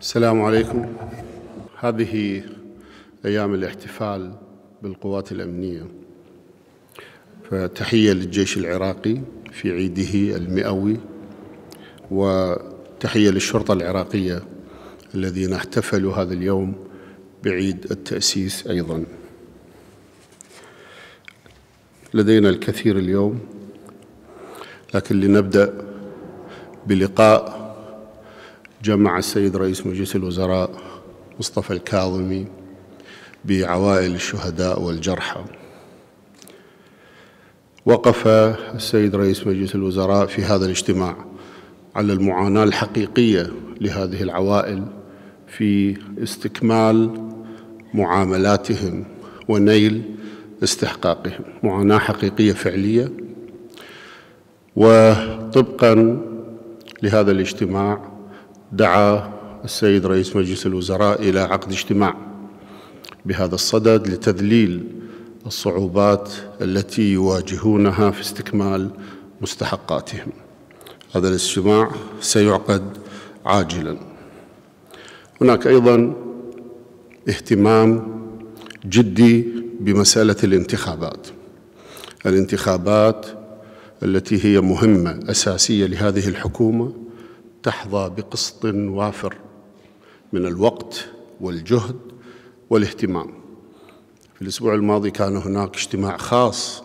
السلام عليكم هذه أيام الاحتفال بالقوات الأمنية فتحية للجيش العراقي في عيده المئوي وتحية للشرطة العراقية الذين احتفلوا هذا اليوم بعيد التأسيس أيضا لدينا الكثير اليوم لكن لنبدأ بلقاء جمع السيد رئيس مجلس الوزراء مصطفى الكاظمي بعوائل الشهداء والجرحى وقف السيد رئيس مجلس الوزراء في هذا الاجتماع على المعاناة الحقيقية لهذه العوائل في استكمال معاملاتهم ونيل استحقاقهم معاناة حقيقية فعلية وطبقا لهذا الاجتماع دعا السيد رئيس مجلس الوزراء إلى عقد اجتماع بهذا الصدد لتذليل الصعوبات التي يواجهونها في استكمال مستحقاتهم هذا الاجتماع سيعقد عاجلا هناك أيضا اهتمام جدي بمسألة الانتخابات الانتخابات التي هي مهمة أساسية لهذه الحكومة تحظى بقسط وافر من الوقت والجهد والاهتمام في الأسبوع الماضي كان هناك اجتماع خاص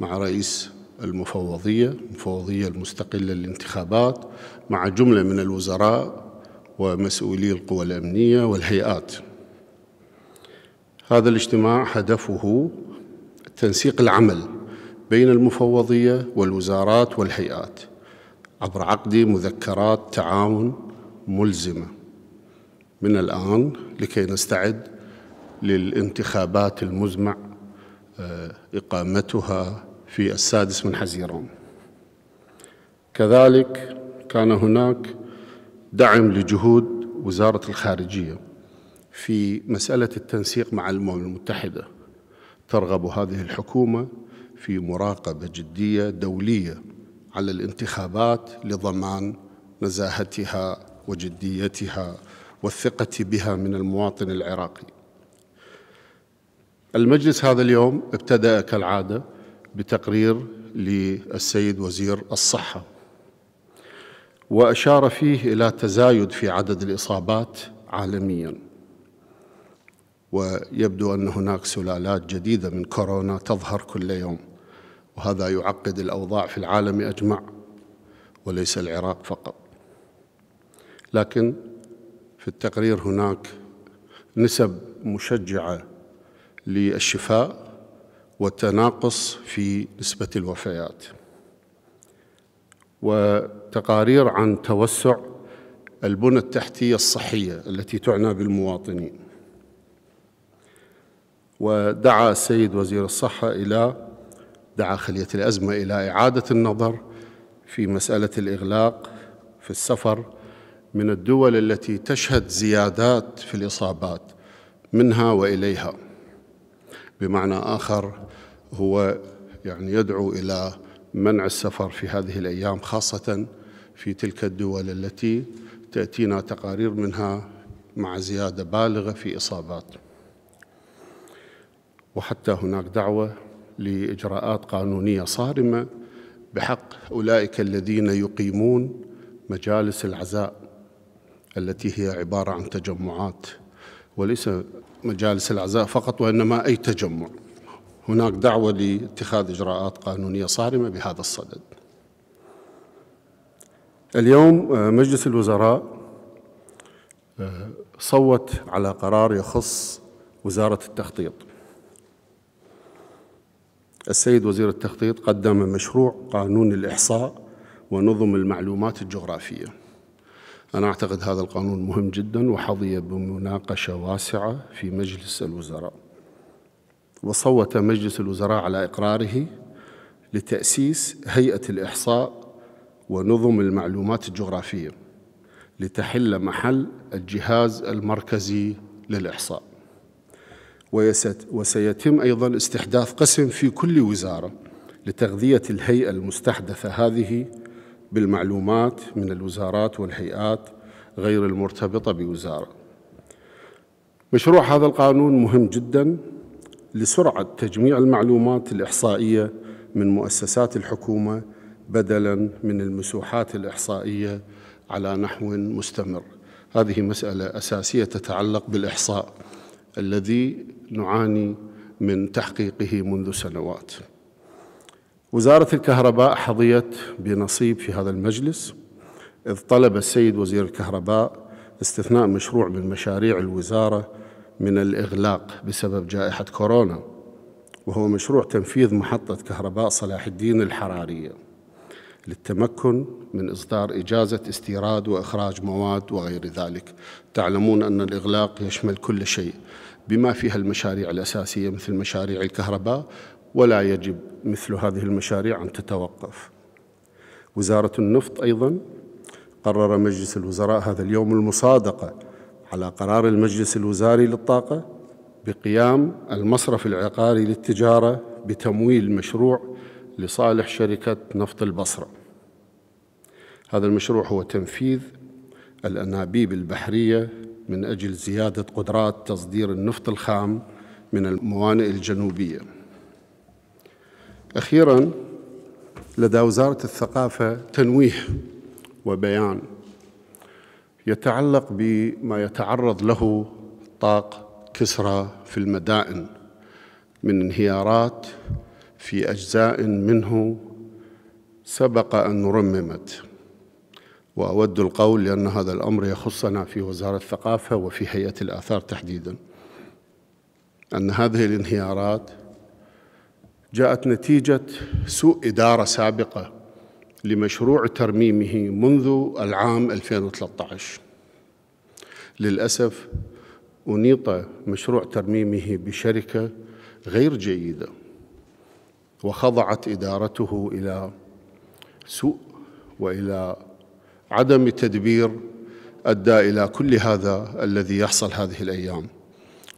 مع رئيس المفوضية المفوضية المستقلة للانتخابات مع جملة من الوزراء ومسؤولي القوى الأمنية والهيئات هذا الاجتماع هدفه تنسيق العمل بين المفوضية والوزارات والهيئات عبر عقد مذكرات تعاون ملزمة من الآن لكي نستعد للانتخابات المزمع آه، إقامتها في السادس من حزيران كذلك كان هناك دعم لجهود وزارة الخارجية في مسألة التنسيق مع الأمم المتحدة ترغب هذه الحكومة في مراقبة جدية دولية على الانتخابات لضمان نزاهتها وجديتها والثقة بها من المواطن العراقي. المجلس هذا اليوم ابتدأ كالعادة بتقرير للسيد وزير الصحة وأشار فيه إلى تزايد في عدد الإصابات عالميا ويبدو أن هناك سلالات جديدة من كورونا تظهر كل يوم وهذا يعقد الأوضاع في العالم أجمع وليس العراق فقط لكن في التقرير هناك نسب مشجعة للشفاء والتناقص في نسبة الوفيات وتقارير عن توسع البنى التحتية الصحية التي تعنى بالمواطنين ودعا السيد وزير الصحة إلى دعا خلية الأزمة إلى إعادة النظر في مسألة الإغلاق في السفر من الدول التي تشهد زيادات في الإصابات منها وإليها بمعنى آخر هو يعني يدعو إلى منع السفر في هذه الأيام خاصة في تلك الدول التي تأتينا تقارير منها مع زيادة بالغة في إصابات وحتى هناك دعوة لإجراءات قانونية صارمة بحق أولئك الذين يقيمون مجالس العزاء التي هي عبارة عن تجمعات وليس مجالس العزاء فقط وإنما أي تجمع هناك دعوة لاتخاذ إجراءات قانونية صارمة بهذا الصدد اليوم آه، مجلس الوزراء آه، صوت على قرار يخص وزارة التخطيط السيد وزير التخطيط قدم مشروع قانون الإحصاء ونظم المعلومات الجغرافية أنا أعتقد هذا القانون مهم جدا وحظي بمناقشة واسعة في مجلس الوزراء وصوت مجلس الوزراء على إقراره لتأسيس هيئة الإحصاء ونظم المعلومات الجغرافية لتحل محل الجهاز المركزي للإحصاء وسيتم أيضا استحداث قسم في كل وزارة لتغذية الهيئة المستحدثة هذه بالمعلومات من الوزارات والهيئات غير المرتبطة بوزارة مشروع هذا القانون مهم جدا لسرعة تجميع المعلومات الإحصائية من مؤسسات الحكومة بدلا من المسوحات الإحصائية على نحو مستمر هذه مسألة أساسية تتعلق بالإحصاء الذي نعاني من تحقيقه منذ سنوات وزارة الكهرباء حظيت بنصيب في هذا المجلس إذ طلب السيد وزير الكهرباء استثناء مشروع من مشاريع الوزارة من الإغلاق بسبب جائحة كورونا وهو مشروع تنفيذ محطة كهرباء صلاح الدين الحرارية للتمكن من إصدار إجازة استيراد وإخراج مواد وغير ذلك تعلمون أن الإغلاق يشمل كل شيء بما فيها المشاريع الأساسية مثل مشاريع الكهرباء ولا يجب مثل هذه المشاريع أن تتوقف وزارة النفط أيضا قرر مجلس الوزراء هذا اليوم المصادقة على قرار المجلس الوزاري للطاقة بقيام المصرف العقاري للتجارة بتمويل مشروع لصالح شركة نفط البصرة هذا المشروع هو تنفيذ الأنابيب البحرية من أجل زيادة قدرات تصدير النفط الخام من الموانئ الجنوبية أخيراً لدى وزارة الثقافة تنويه وبيان يتعلق بما يتعرض له طاق كسرى في المدائن من انهيارات في أجزاء منه سبق أن رممت وأود القول لأن هذا الأمر يخصنا في وزارة الثقافة وفي هيئة الآثار تحديدا أن هذه الانهيارات جاءت نتيجة سوء إدارة سابقة لمشروع ترميمه منذ العام 2013 للأسف أنيط مشروع ترميمه بشركة غير جيدة وخضعت ادارته الى سوء والى عدم تدبير ادى الى كل هذا الذي يحصل هذه الايام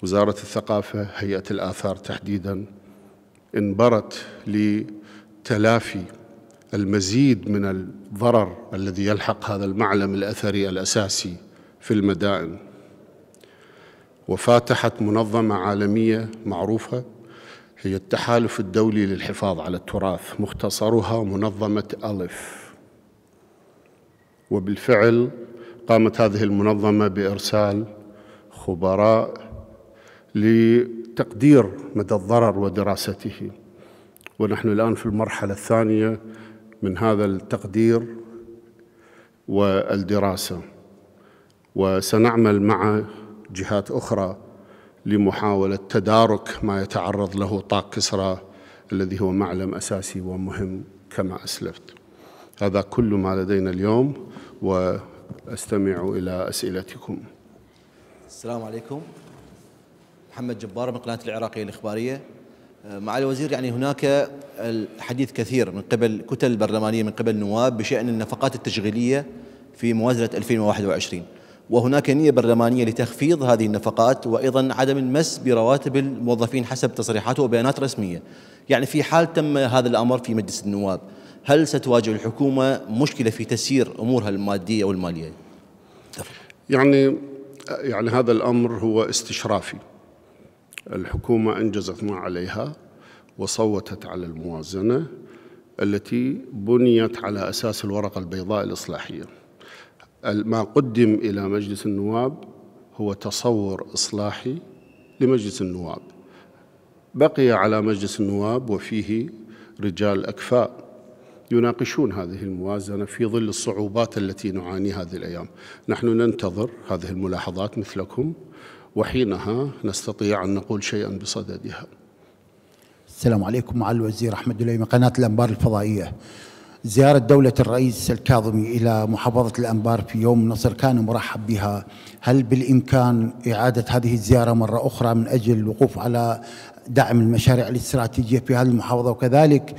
وزاره الثقافه هيئه الاثار تحديدا انبرت لتلافي المزيد من الضرر الذي يلحق هذا المعلم الاثري الاساسي في المدائن وفاتحت منظمه عالميه معروفه هي التحالف الدولي للحفاظ على التراث مختصرها منظمة ألف وبالفعل قامت هذه المنظمة بإرسال خبراء لتقدير مدى الضرر ودراسته ونحن الآن في المرحلة الثانية من هذا التقدير والدراسة وسنعمل مع جهات أخرى لمحاولة تدارك ما يتعرض له طاق كسرى الذي هو معلم أساسي ومهم كما أسلفت هذا كل ما لدينا اليوم وأستمع إلى أسئلتكم السلام عليكم محمد جبار من قناة العراقية الإخبارية آه، مع الوزير يعني هناك الحديث كثير من قبل كتل برلمانية من قبل النواب بشأن النفقات التشغيلية في موازنة 2021 وهناك نية برلمانية لتخفيض هذه النفقات وأيضا عدم المس برواتب الموظفين حسب تصريحات وبيانات رسمية يعني في حال تم هذا الأمر في مجلس النواب هل ستواجه الحكومة مشكلة في تسيير أمورها المادية والمالية؟ يعني يعني هذا الأمر هو استشرافي الحكومة أنجزت ما عليها وصوتت على الموازنة التي بنيت على أساس الورقة البيضاء الإصلاحية ما قدم إلى مجلس النواب هو تصور إصلاحي لمجلس النواب بقي على مجلس النواب وفيه رجال أكفاء يناقشون هذه الموازنة في ظل الصعوبات التي نعاني هذه الأيام نحن ننتظر هذه الملاحظات مثلكم وحينها نستطيع أن نقول شيئا بصددها السلام عليكم مع الوزير أحمد دليم قناة الأنبار الفضائية زيارة دولة الرئيس الكاظمي إلى محافظة الأنبار في يوم نصر كان مرحب بها هل بالإمكان إعادة هذه الزيارة مرة أخرى من أجل الوقوف على دعم المشاريع الاستراتيجية في هذه المحافظة وكذلك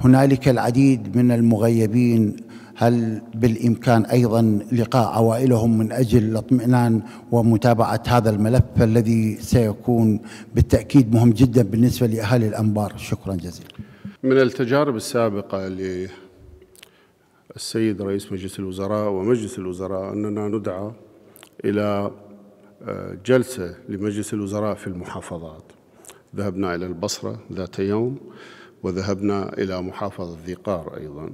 هنالك العديد من المغيبين هل بالإمكان أيضا لقاء عوائلهم من أجل الاطمئنان ومتابعة هذا الملف الذي سيكون بالتأكيد مهم جدا بالنسبة لأهالي الأنبار شكرا جزيلا من التجارب السابقة السيد رئيس مجلس الوزراء ومجلس الوزراء أننا ندعى إلى آه، جلسة لمجلس الوزراء في المحافظات ذهبنا إلى البصرة ذات يوم وذهبنا إلى محافظة ذي قار أيضا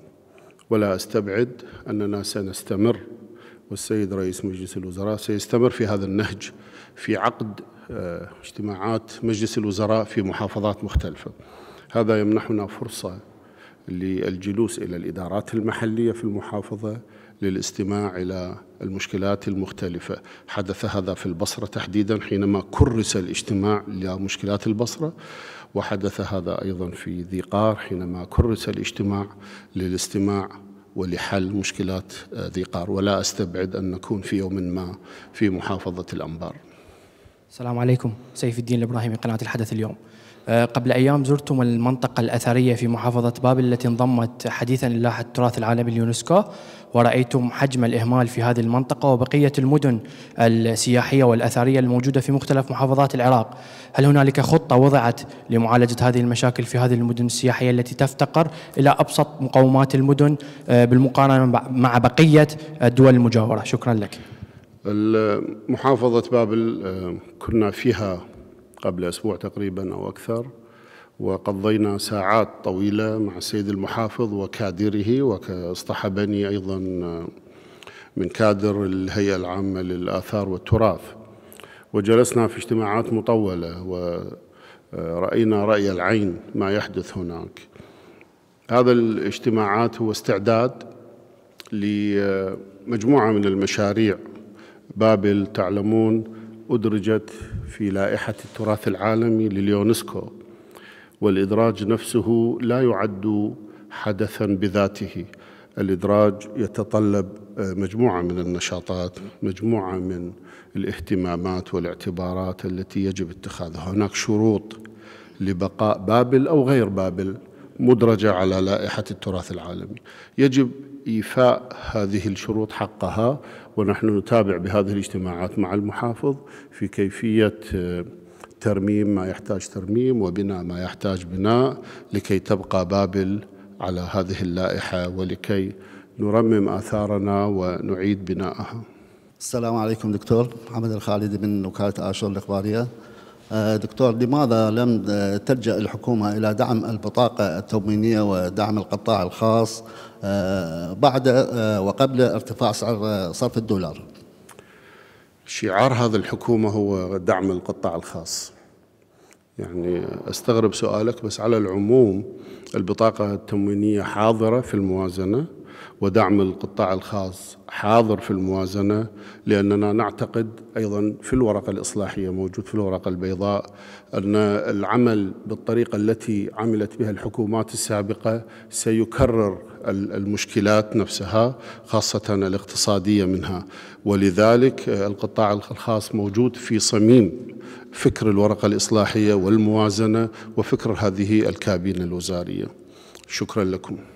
ولا أستبعد أننا سنستمر والسيد رئيس مجلس الوزراء سيستمر في هذا النهج في عقد آه، اجتماعات مجلس الوزراء في محافظات مختلفة هذا يمنحنا فرصة للجلوس إلى الإدارات المحلية في المحافظة للاستماع إلى المشكلات المختلفة حدث هذا في البصرة تحديدا حينما كرس الاجتماع لمشكلات البصرة وحدث هذا أيضا في ذي قار حينما كرس الاجتماع للاستماع ولحل مشكلات آه، ذي قار ولا أستبعد أن نكون في يوم ما في محافظة الأنبار السلام عليكم سيف الدين الإبراهيمي قناة الحدث اليوم آه، قبل أيام زرتم المنطقة الأثرية في محافظة بابل التي انضمت حديثا إلى التراث العالمي اليونسكو ورأيتم حجم الإهمال في هذه المنطقة وبقية المدن السياحية والأثرية الموجودة في مختلف محافظات العراق هل هنالك خطة وضعت لمعالجة هذه المشاكل في هذه المدن السياحية التي تفتقر إلى أبسط مقومات المدن آه، بالمقارنة مع بقية الدول المجاورة شكرا لك محافظة بابل آه، كنا فيها قبل أسبوع تقريبا أو أكثر وقضينا ساعات طويلة مع السيد المحافظ وكادره واصطحبني أيضا من كادر الهيئة العامة للآثار والتراث وجلسنا في اجتماعات مطولة ورأينا رأي العين ما يحدث هناك هذا الاجتماعات هو استعداد لمجموعة من المشاريع بابل تعلمون أدرجت في لائحة التراث العالمي لليونسكو والإدراج نفسه لا يعد حدثا بذاته الإدراج يتطلب آه، مجموعة من النشاطات مجموعة من الاهتمامات والاعتبارات التي يجب اتخاذها هناك شروط لبقاء بابل أو غير بابل مدرجة على لائحة التراث العالمي يجب إيفاء هذه الشروط حقها ونحن نتابع بهذه الاجتماعات مع المحافظ في كيفية آه، ترميم ما يحتاج ترميم وبناء ما يحتاج بناء لكي تبقى بابل على هذه اللائحة ولكي نرمم آثارنا ونعيد بنائها السلام عليكم دكتور محمد الخالدي من وكالة آشور الإخبارية آه، دكتور لماذا لم آه، تلجأ الحكومة إلى دعم البطاقة التموينية ودعم القطاع الخاص آه، بعد وقبل ارتفاع سعر صرف الدولار شعار هذه الحكومة هو دعم القطاع الخاص يعني استغرب سؤالك بس على العموم البطاقة التموينية حاضرة في الموازنة ودعم القطاع الخاص حاضر في الموازنة لأننا نعتقد أيضا في الورقة الإصلاحية موجود في الورقة البيضاء أن العمل بالطريقة التي عملت بها الحكومات السابقة سيكرر المشكلات نفسها خاصة الاقتصادية منها ولذلك القطاع الخاص موجود في صميم فكر الورقة الإصلاحية والموازنة وفكر هذه الكابينة الوزارية شكرا لكم